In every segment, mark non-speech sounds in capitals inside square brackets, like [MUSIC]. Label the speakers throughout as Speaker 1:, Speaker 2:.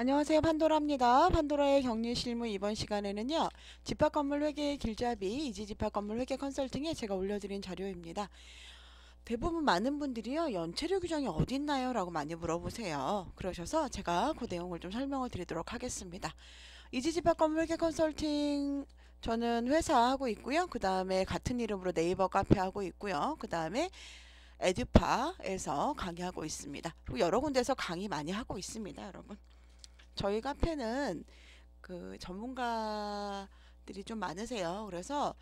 Speaker 1: 안녕하세요 판도라입니다. 판도라의 격리 실무 이번 시간에는요. 집합건물 회계의 길잡이 이지 집합건물 회계 컨설팅에 제가 올려드린 자료입니다. 대부분 많은 분들이요. 연체료 규정이 어딨나요? 라고 많이 물어보세요. 그러셔서 제가 그 내용을 좀 설명을 드리도록 하겠습니다. 이지 집합건물 회계 컨설팅 저는 회사 하고 있고요. 그 다음에 같은 이름으로 네이버 카페 하고 있고요. 그 다음에 에듀파에서 강의하고 있습니다. 그리고 여러 군데서 강의 많이 하고 있습니다. 여러분. 저희 카페는 그 전문가들이 좀 많으세요. 그래서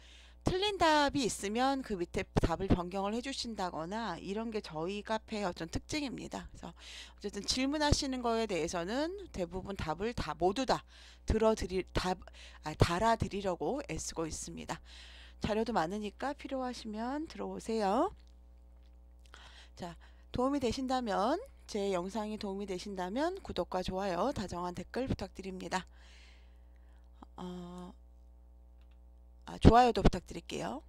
Speaker 1: 틀린 답이 있으면 그 밑에 답을 변경을 해주신다거나 이런 게 저희 카페의 어떤 특징입니다. 그래서 어쨌든 질문하시는 거에 대해서는 대부분 답을 다 모두 다 들어드릴 답 아, 달아드리려고 애쓰고 있습니다. 자료도 많으니까 필요하시면 들어오세요. 자 도움이 되신다면. 제 영상이 도움이 되신다면 구독과 좋아요, 다정한 댓글 부탁드립니다. 어, 아, 좋아요도 부탁드릴게요.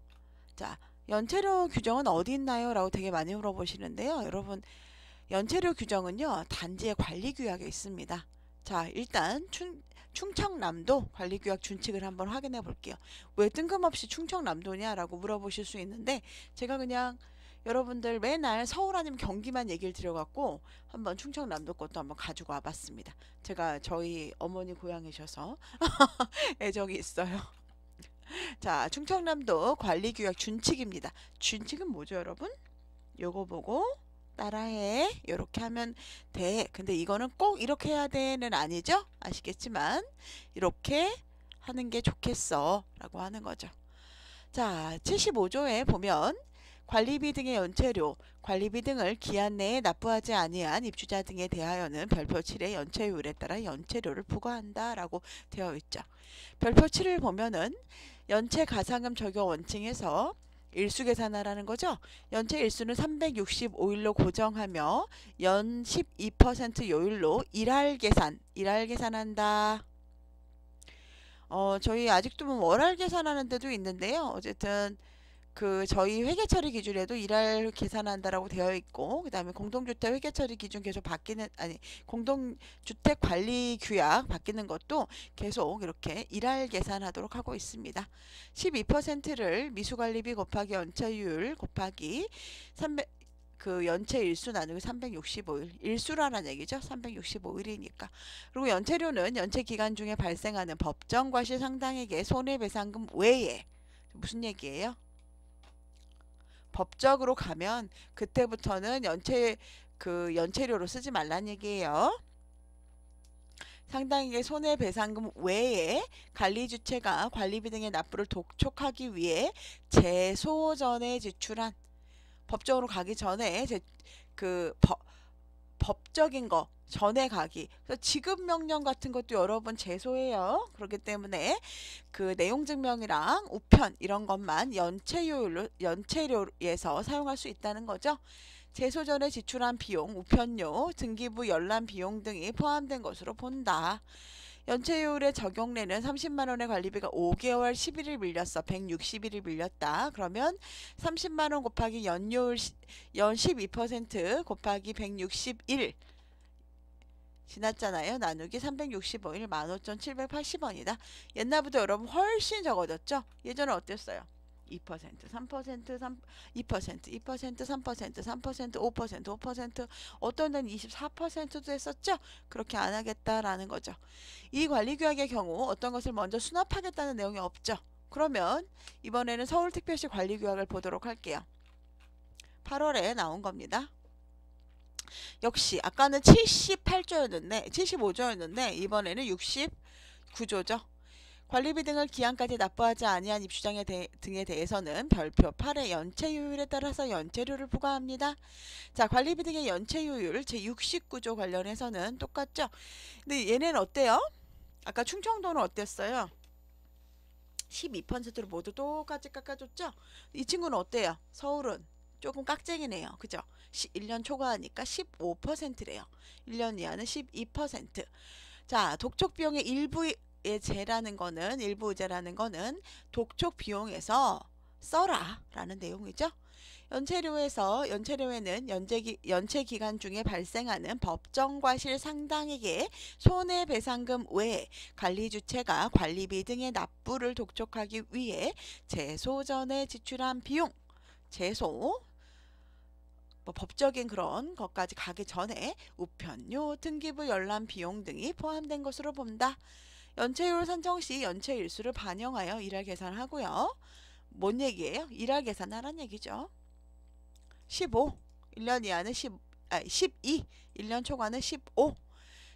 Speaker 1: 자, 연체료 규정은 어디 있나요? 라고 되게 많이 물어보시는데요. 여러분, 연체료 규정은요, 단지의 관리 규약에 있습니다. 자, 일단 충, 충청남도 관리 규약 준칙을 한번 확인해 볼게요. 왜 뜬금없이 충청남도냐라고 물어보실 수 있는데 제가 그냥 여러분들 매날 서울 아니면 경기만 얘기를 드려갖고 한번 충청남도 것도 한번 가지고 와봤습니다. 제가 저희 어머니 고향이셔서 [LAUGHS] 애정이 있어요. [LAUGHS] 자, 충청남도 관리규약 준칙입니다. 준칙은 뭐죠, 여러분? 요거 보고 따라해. 요렇게 하면 돼. 근데 이거는 꼭 이렇게 해야 되는 아니죠? 아시겠지만 이렇게 하는 게 좋겠어 라고 하는 거죠. 자, 75조에 보면 관리비 등의 연체료, 관리비 등을 기한 내에 납부하지 아니한 입주자 등에 대하여는 별표 7의 연체율에 따라 연체료를 부과한다라고 되어 있죠. 별표 7을 보면은 연체 가상금 적용 원칙에서 일수 계산하라는 거죠. 연체 일수는 365일로 고정하며 연 12% 요율로 일할 계산, 일할 계산한다. 어, 저희 아직도 뭐 월할 계산하는 데도 있는데요. 어쨌든 그 저희 회계 처리 기준에도 일할 계산한다라고 되어 있고 그다음에 공동주택 회계 처리 기준 계속 바뀌는 아니 공동주택 관리 규약 바뀌는 것도 계속 이렇게 일할 계산하도록 하고 있습니다. 12%를 미수관리비 곱하기 연체율 곱하기 300, 그 연체 일수 나누기 365일 일수라는 얘기죠 365일이니까 그리고 연체료는 연체 기간 중에 발생하는 법정 과실 상당액의 손해배상금 외에 무슨 얘기예요 법적으로 가면 그때부터는 연체 그 연체료로 쓰지 말란 얘기예요. 상당액의 손해배상금 외에 관리주체가 관리비 등의 납부를 독촉하기 위해 재소 전에 지출한 법적으로 가기 전에 제, 그 법, 법적인 거 전에 가기. 그래서 지급 명령 같은 것도 여러 분 제소해요. 그렇기 때문에 그 내용 증명이랑 우편 이런 것만 연체 료율로 연체료에서 사용할 수 있다는 거죠. 제소 전에 지출한 비용, 우편료, 등기부 열람 비용 등이 포함된 것으로 본다. 연체율의 적용례는 30만 원의 관리비가 5개월 11일 밀렸어. 161일 밀렸다. 그러면 30만 원 곱하기 연료율 시, 연12% 곱하기 161 지났잖아요. 나누기 365일 15,780원이다. 옛날부터 여러분 훨씬 적어졌죠? 예전에 어땠어요? 2%, 3%, 2%, 2%, 3%, 5%, 5%, 어떤 데는 24%도 했었죠? 그렇게 안 하겠다라는 거죠. 이 관리규약의 경우 어떤 것을 먼저 수납하겠다는 내용이 없죠. 그러면 이번에는 서울특별시 관리규약을 보도록 할게요. 8월에 나온 겁니다. 역시 아까는 78조였는데 75조였는데 이번에는 69조죠. 관리비 등을 기한까지 납부하지 아니한 입주장에 대, 등에 대해서는 별표 8의 연체요율에 따라서 연체료를 부과합니다. 자, 관리비 등의 연체요율 제69조 관련해서는 똑같죠? 근데 얘네는 어때요? 아까 충청도는 어땠어요? 12%로 모두 똑같이 깎아줬죠? 이 친구는 어때요? 서울은 조금 깍쟁이네요. 그죠? 1년 초과하니까 15%래요. 1년 이하는 12%. 자, 독촉 비용의 일부 예제라는 거는 일부의제라는 거는 독촉 비용에서 써라 라는 내용이죠. 연체료에서 연체료에는 연재기, 연체기간 중에 발생하는 법정과실 상당액의 손해배상금 외에 관리주체가 관리비 등의 납부를 독촉하기 위해 재소 전에 지출한 비용 재소 뭐 법적인 그런 것까지 가기 전에 우편료 등기부 열람 비용 등이 포함된 것으로 본다. 연체율 산정 시 연체일수를 반영하여 일할 계산을 하고요. 뭔 얘기예요? 일할 계산하란 얘기죠. 15. 1년 이하는 10, 아, 12. 1년 초과는 15.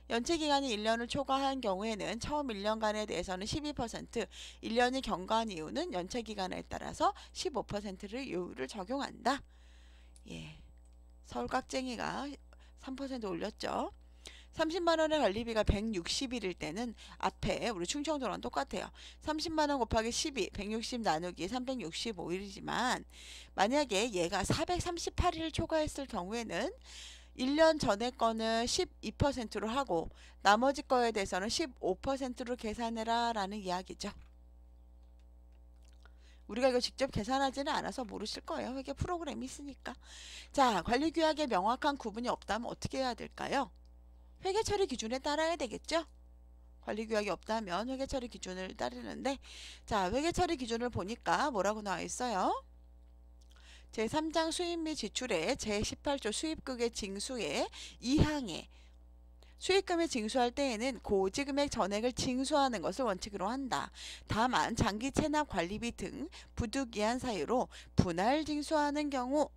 Speaker 1: 연체기간이 1년을 초과한 경우에는 처음 1년간에 대해서는 12%, 1년이 경과한 이후는 연체기간에 따라서 15%를 요율을 적용한다. 예. 서울 깍쟁이가 3% 올렸죠. 30만 원의 관리비가 160일일 때는 앞에 우리 충청도랑 똑같아요. 30만 원 곱하기 12, 160 나누기 365일이지만 만약에 얘가 438일을 초과했을 경우에는 1년 전에 거는 12%로 하고 나머지 거에 대해서는 15%로 계산해라 라는 이야기죠. 우리가 이거 직접 계산하지는 않아서 모르실 거예요. 이게 프로그램이 있으니까. 자, 관리규약에 명확한 구분이 없다면 어떻게 해야 될까요? 회계 처리 기준에 따라야 되겠죠? 관리 규약이 없다면 회계 처리 기준을 따르는데 자, 회계 처리 기준을 보니까 뭐라고 나와 있어요? 제3장 수입 및 지출에 제18조 수입국의 징수에 2항에 수익금을 징수할 때에는 고지금액 전액을 징수하는 것을 원칙으로 한다. 다만 장기 체납 관리비 등 부득이한 사유로 분할 징수하는 경우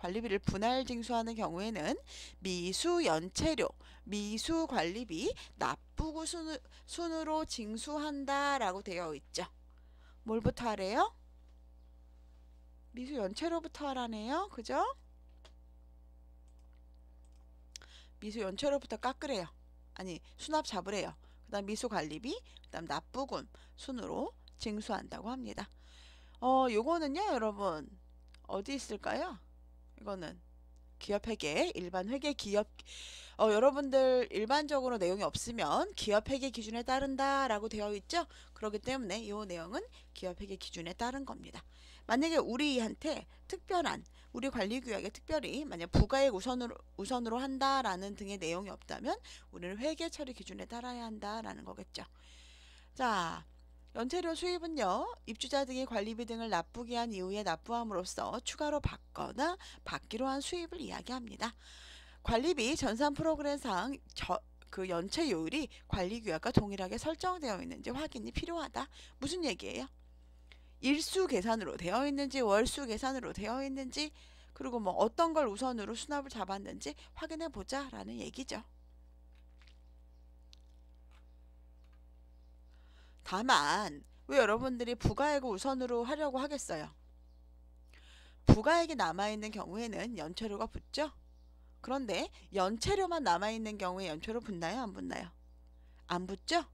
Speaker 1: 관리비를 분할 징수하는 경우에는 미수 연체료, 미수 관리비, 납부구 순, 순으로 징수한다라고 되어 있죠. 뭘부터 하래요? 미수 연체로부터 하라네요. 그죠? 미수 연체로부터 깎으래요. 아니, 수납 잡으래요. 그다음 미수 관리비, 그다음 납부금 순으로 징수한다고 합니다. 어, 요거는요, 여러분. 어디 있을까요? 이거는 기업 회계, 일반 회계 기업 어, 여러분들 일반적으로 내용이 없으면 기업 회계 기준에 따른다라고 되어 있죠. 그렇기 때문에 이 내용은 기업 회계 기준에 따른 겁니다. 만약에 우리한테 특별한 우리 관리 규약에 특별히 만약 부가액 우선으로 우선으로 한다라는 등의 내용이 없다면 우리는 회계 처리 기준에 따라야 한다라는 거겠죠. 자, 연체료 수입은요, 입주자 등의 관리비 등을 납부기 한 이후에 납부함으로써 추가로 받거나 받기로 한 수입을 이야기합니다. 관리비 전산 프로그램상 저, 그 연체 요율이 관리 규약과 동일하게 설정되어 있는지 확인이 필요하다. 무슨 얘기예요? 일수 계산으로 되어 있는지 월수 계산으로 되어 있는지 그리고 뭐 어떤 걸 우선으로 수납을 잡았는지 확인해 보자라는 얘기죠. 다만 왜 여러분들이 부가액을 우선으로 하려고 하겠어요? 부가액이 남아있는 경우에는 연체료가 붙죠? 그런데 연체료만 남아있는 경우에 연체료 붙나요? 안 붙나요? 안 붙죠?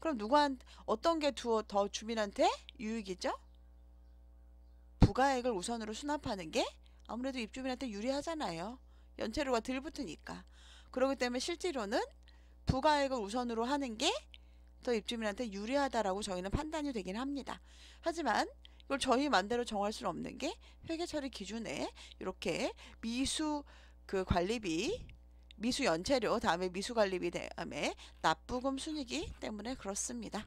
Speaker 1: 그럼 누구한 어떤 게 더 주민한테 유익이죠? 부가액을 우선으로 수납하는 게 아무래도 입주민한테 유리하잖아요. 연체료가 덜 붙으니까. 그러기 때문에 실제로는 부가액을 우선으로 하는 게더 입주민한테 유리하다라고 저희는 판단이 되긴 합니다. 하지만 이걸 저희 마음대로 정할 수는 없는 게 회계 처리 기준에 이렇게 미수 그 관리비 미수 연체료 다음에 미수 관리비 다음에 납부금 순이기 때문에 그렇습니다.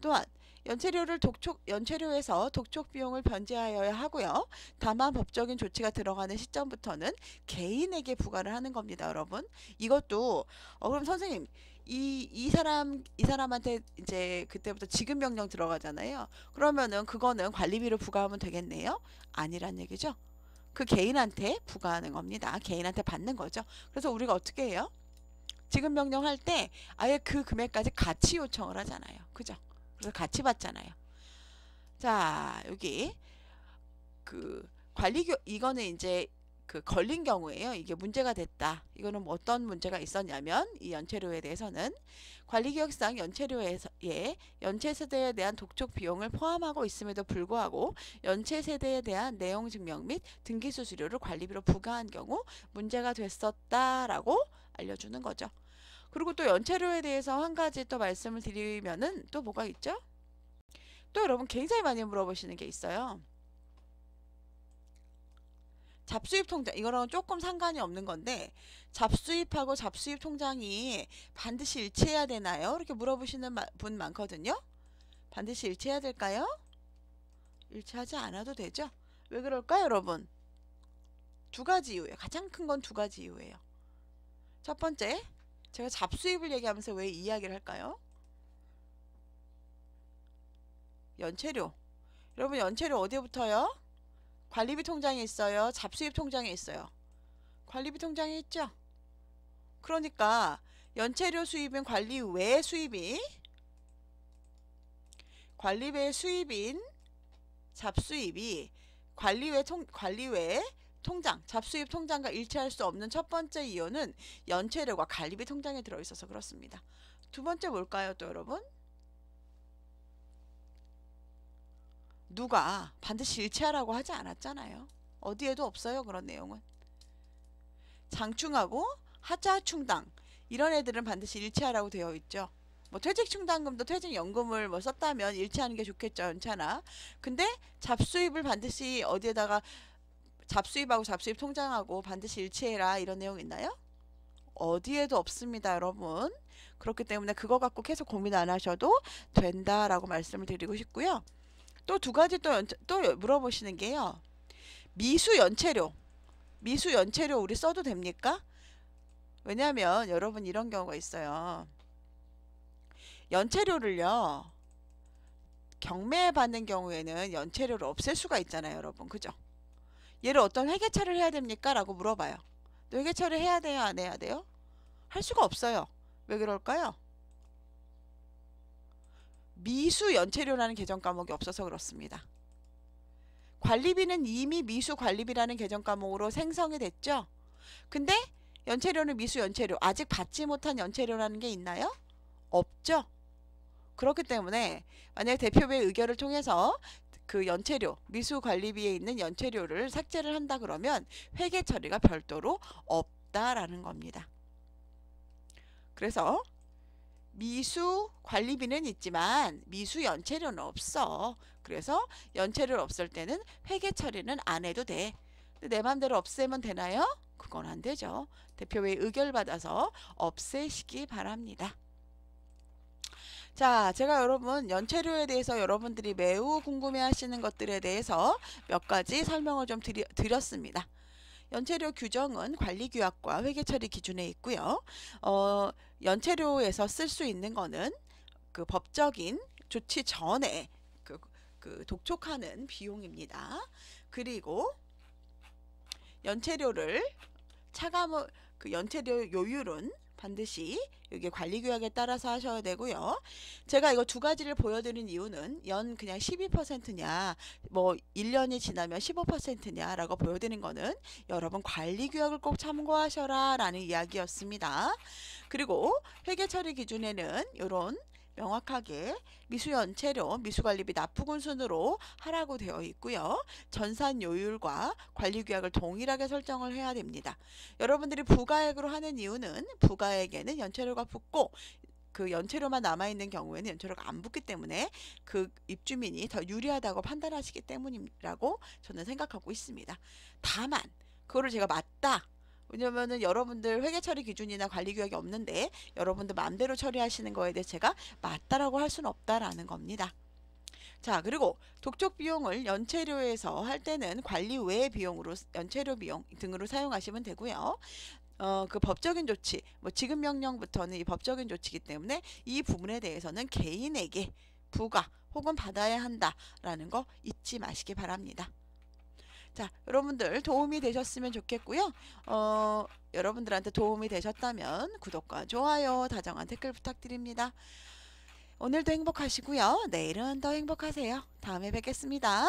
Speaker 1: 또한 연체료를 독촉 연체료에서 독촉 비용을 변제하여야 하고요. 다만 법적인 조치가 들어가는 시점부터는 개인에게 부과를 하는 겁니다, 여러분. 이것도 어 그럼 선생님 이, 이 사람, 이 사람한테 이제 그때부터 지급 명령 들어가잖아요. 그러면은 그거는 관리비를 부과하면 되겠네요? 아니란 얘기죠. 그 개인한테 부과하는 겁니다. 개인한테 받는 거죠. 그래서 우리가 어떻게 해요? 지급 명령 할 때 아예 그 금액까지 같이 요청을 하잖아요. 그죠? 그래서 같이 받잖아요. 자, 여기 그 관리교 이거는 이제 그 걸린 경우에요. 이게 문제가 됐다. 이거는 뭐 어떤 문제가 있었냐면 이 연체료에 대해서는 관리기획상 연체료에 연체세대에 대한 독촉 비용을 포함하고 있음에도 불구하고 연체세대에 대한 내용 증명 및 등기 수수료를 관리비로 부과한 경우 문제가 됐었다라고 알려주는 거죠. 그리고 또 연체료에 대해서 한 가지 또 말씀을 드리면은 또 뭐가 있죠? 또 여러분 굉장히 많이 물어보시는 게 있어요. 잡수입 통장 이거랑 조금 상관이 없는 건데 잡수입하고 잡수입 통장이 반드시 일치해야 되나요? 이렇게 물어보시는 분 많거든요. 반드시 일치해야 될까요? 일치하지 않아도 되죠. 왜 그럴까요, 여러분? 두 가지 이유예요. 가장 큰 건 두 가지 이유예요. 첫 번째, 제가 잡수입을 얘기하면서 왜 이야기를 할까요? 연체료. 여러분 연체료 어디부터요? 관리비 통장에 있어요? 잡수입 통장에 있어요? 관리비 통장에 있죠? 그러니까 연체료 수입은 관리 외 수입이 관리 외 수입인 잡수입이 관리 외 통, 관리 외 통장, 잡수입 통장과 일치할 수 없는 첫 번째 이유는 연체료가 관리비 통장에 들어있어서 그렇습니다. 두 번째 뭘까요 또 여러분? 누가 반드시 일치하라고 하지 않았잖아요. 어디에도 없어요. 그런 내용은. 장충하고 하자충당 이런 애들은 반드시 일치하라고 되어 있죠. 뭐 퇴직충당금도 퇴직연금을 뭐 썼다면 일치하는 게 좋겠죠. 괜찮아. 근데 잡수입을 반드시 어디에다가 잡수입하고 잡수입 통장하고 반드시 일치해라 이런 내용 있나요? 어디에도 없습니다 여러분 그렇기 때문에 그거 갖고 계속 고민 안 하셔도 된다라고 말씀을 드리고 싶고요 또두 가지 또, 연체, 또 물어보시는 게요. 미수 연체료. 미수 연체료 우리 써도 됩니까? 왜냐하면 여러분 이런 경우가 있어요. 연체료를요. 경매 받는 경우에는 연체료를 없앨 수가 있잖아요. 여러분. 그죠? 얘를 어떤 회계처를 리 해야 됩니까? 라고 물어봐요. 회계처를 해야 돼요? 안 해야 돼요? 할 수가 없어요. 왜 그럴까요? 미수 연체료라는 개정 과목이 없어서 그렇습니다. 관리비는 이미 미수 관리비라는 개정 과목으로 생성이 됐죠. 근데 연체료는 미수 연체료 아직 받지 못한 연체료라는 게 있나요? 없죠. 그렇기 때문에 만약 대표부의 의결을 통해서 그 연체료, 미수 관리비에 있는 연체료를 삭제를 한다 그러면 회계 처리가 별도로 없다라는 겁니다. 그래서 미수 관리비는 있지만 미수 연체료는 없어. 그래서 연체료를 없앨 때는 회계 처리는 안 해도 돼. 내 맘대로 없애면 되나요? 그건 안 되죠. 대표회의 의결 받아서 없애시기 바랍니다. 자, 제가 여러분 연체료에 대해서 여러분들이 매우 궁금해하시는 것들에 대해서 몇 가지 설명을 좀 드리, 드렸습니다. 연체료 규정은 관리규약과 회계처리 기준에 있고요. 어, 연체료에서 쓸 수 있는 거는 그 법적인 조치 전에 그, 그 독촉하는 비용입니다. 그리고 연체료를 차감그 연체료 요율은 반드시 이게 관리 규약에 따라서 하셔야 되고요. 제가 이거 두 가지를 보여드린 이유는 연 그냥 12%냐 뭐 1년이 지나면 15%냐라고 보여드린 거는 여러분 관리 규약을 꼭 참고하셔라 라는 이야기였습니다. 그리고 회계 처리 기준에는 이런 명확하게 미수연체료, 미수관리비 납부군 순으로 하라고 되어 있고요. 전산요율과 관리규약을 동일하게 설정을 해야 됩니다. 여러분들이 부가액으로 하는 이유는 부가액에는 연체료가 붙고 그 연체료만 남아있는 경우에는 연체료가 안 붙기 때문에 그 입주민이 더 유리하다고 판단하시기 때문이라고 저는 생각하고 있습니다. 다만 그거를 제가 맞다 왜냐면은 여러분들 회계 처리 기준이나 관리 규약이 없는데 여러분들 마음대로 처리하시는 거에 대해 제가 맞다라고 할 수는 없다라는 겁니다. 자 그리고 독촉 비용을 연체료에서 할 때는 관리 외 비용으로 연체료 비용 등으로 사용하시면 되고요. 어, 그 법적인 조치, 뭐 지급 명령부터는 이 법적인 조치이기 때문에 이 부분에 대해서는 개인에게 부과 혹은 받아야 한다라는 거 잊지 마시기 바랍니다. 자, 여러분들 도움이 되셨으면 좋겠고요. 어, 여러분들한테 도움이 되셨다면 구독과 좋아요, 다정한 댓글 부탁드립니다. 오늘도 행복하시고요. 내일은 더 행복하세요. 다음에 뵙겠습니다.